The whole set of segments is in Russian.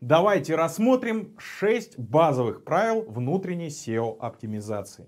Давайте рассмотрим 6 базовых правил внутренней SEO-оптимизации.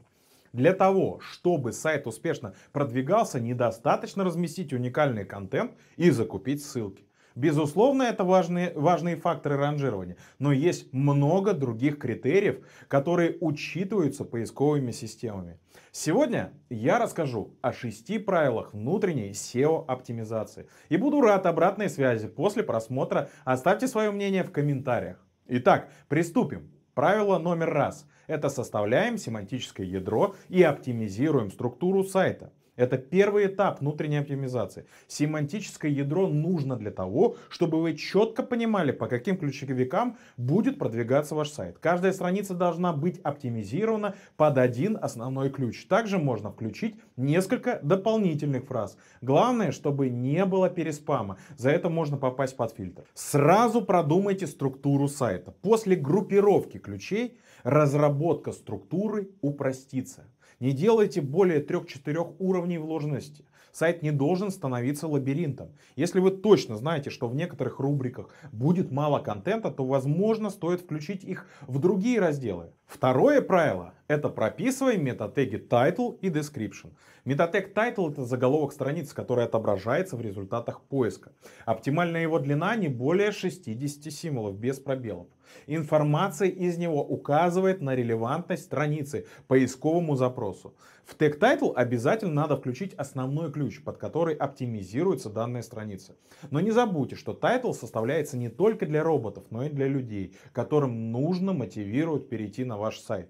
Для того, чтобы сайт успешно продвигался, недостаточно разместить уникальный контент и закупить ссылки. Безусловно, это важные, важные факторы ранжирования, но есть много других критериев, которые учитываются поисковыми системами. Сегодня я расскажу о шести правилах внутренней SEO-оптимизации и буду рад обратной связи после просмотра. Оставьте свое мнение в комментариях. Итак, приступим. Правило номер раз – это составляем семантическое ядро и оптимизируем структуру сайта. Это первый этап внутренней оптимизации. Семантическое ядро нужно для того, чтобы вы четко понимали, по каким ключевикам будет продвигаться ваш сайт. Каждая страница должна быть оптимизирована под один основной ключ. Также можно включить несколько дополнительных фраз. Главное, чтобы не было переспама. За это можно попасть под фильтр. Сразу продумайте структуру сайта. После группировки ключей разработка структуры упростится. Не делайте более 3-4 уровней вложенности. Сайт не должен становиться лабиринтом. Если вы точно знаете, что в некоторых рубриках будет мало контента, то, возможно, стоит включить их в другие разделы. Второе правило — это прописывай метатеги title и description. Метатег title — это заголовок страницы, который отображается в результатах поиска. Оптимальная его длина не более 60 символов, без пробелов. Информация из него указывает на релевантность страницы поисковому запросу. В тег title обязательно надо включить основной ключ, под который оптимизируется данная страница. Но не забудьте, что title составляется не только для роботов, но и для людей, которым нужно мотивировать перейти на ваш сайт.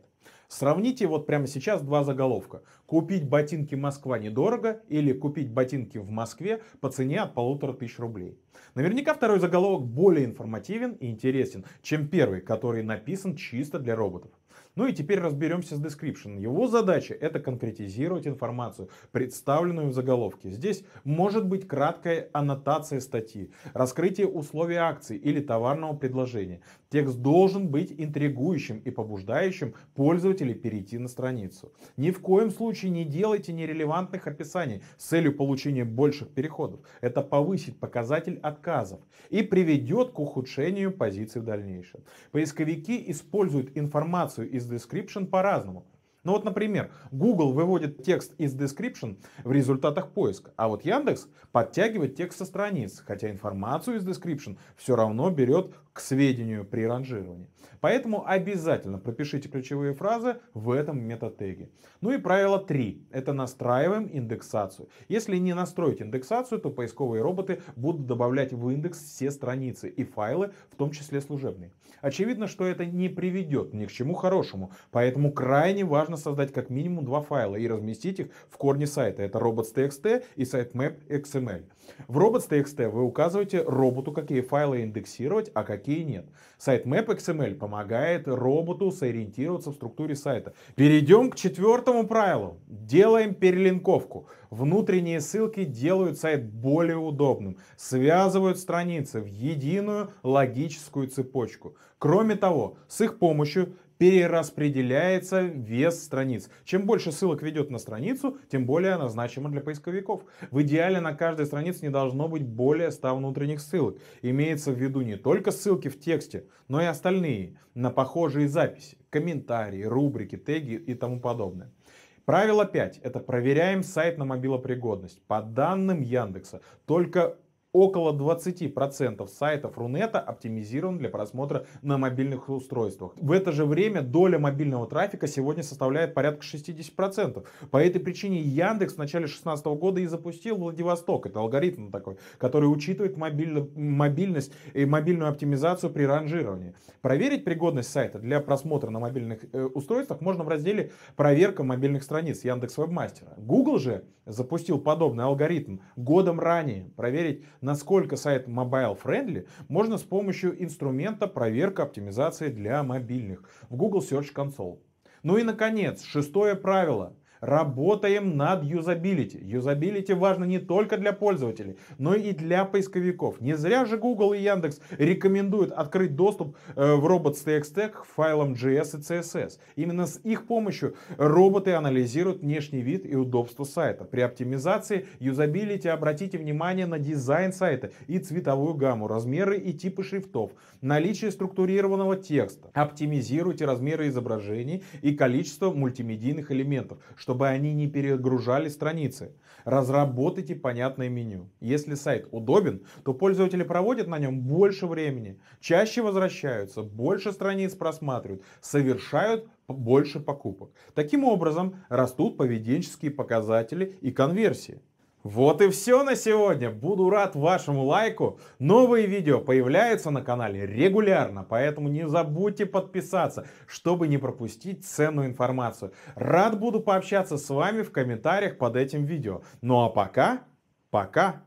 Сравните вот прямо сейчас два заголовка. Купить ботинки Москва недорого или купить ботинки в Москве по цене от полутора тысяч рублей. Наверняка второй заголовок более информативен и интересен, чем первый, который написан чисто для роботов. Ну и теперь разберемся с description. Его задача это конкретизировать информацию, представленную в заголовке. Здесь может быть краткая аннотация статьи, раскрытие условий акции или товарного предложения. Текст должен быть интригующим и побуждающим пользователей перейти на страницу. Ни в коем случае не делайте нерелевантных описаний с целью получения больших переходов. Это повысит показатель отказов и приведет к ухудшению позиций в дальнейшем. Поисковики используют информацию информацию из description по-разному. Ну вот, например, Google выводит текст из description в результатах поиска, а вот Яндекс подтягивает текст со страниц, хотя информацию из description все равно берет к сведению при ранжировании. Поэтому обязательно пропишите ключевые фразы в этом метатеге. Ну и правило 3. Это настраиваем индексацию. Если не настроить индексацию, то поисковые роботы будут добавлять в индекс все страницы и файлы, в том числе служебные. Очевидно, что это не приведет ни к чему хорошему, поэтому крайне важно создать как минимум два файла и разместить их в корне сайта. Это robots.txt и sitemap.xml. В robots.txt вы указываете роботу, какие файлы индексировать, а какие такие нет. Сайт Map XML помогает роботу сориентироваться в структуре сайта. Перейдем к четвертому правилу. Делаем перелинковку. Внутренние ссылки делают сайт более удобным, связывают страницы в единую логическую цепочку. Кроме того, с их помощью перераспределяется вес страниц. Чем больше ссылок ведет на страницу, тем более она значима для поисковиков. В идеале на каждой странице не должно быть более 100 внутренних ссылок. Имеется в виду не только ссылки в тексте, но и остальные на похожие записи, комментарии, рубрики, теги и тому подобное. Правило 5. Это проверяем сайт на мобилопригодность. По данным Яндекса, только Около 20% сайтов Рунета оптимизирован для просмотра на мобильных устройствах. В это же время доля мобильного трафика сегодня составляет порядка 60%. По этой причине Яндекс в начале 2016 года и запустил Владивосток. Это алгоритм такой, который учитывает мобиль... мобильность и мобильную оптимизацию при ранжировании. Проверить пригодность сайта для просмотра на мобильных э, устройствах можно в разделе «Проверка мобильных страниц» Яндекс Вебмастера. Google же запустил подобный алгоритм годом ранее. Проверить насколько сайт mobile friendly, можно с помощью инструмента проверка оптимизации для мобильных в Google Search Console. Ну и, наконец, шестое правило Работаем над юзабилити. Юзабилити важно не только для пользователей, но и для поисковиков. Не зря же Google и Яндекс рекомендуют открыть доступ э, в Robots.txt к файлам JS и CSS. Именно с их помощью роботы анализируют внешний вид и удобство сайта. При оптимизации юзабилити обратите внимание на дизайн сайта и цветовую гамму, размеры и типы шрифтов, наличие структурированного текста. Оптимизируйте размеры изображений и количество мультимедийных элементов, чтобы чтобы они не перегружали страницы. Разработайте понятное меню. Если сайт удобен, то пользователи проводят на нем больше времени, чаще возвращаются, больше страниц просматривают, совершают больше покупок. Таким образом, растут поведенческие показатели и конверсии. Вот и все на сегодня. Буду рад вашему лайку. Новые видео появляются на канале регулярно, поэтому не забудьте подписаться, чтобы не пропустить ценную информацию. Рад буду пообщаться с вами в комментариях под этим видео. Ну а пока, пока!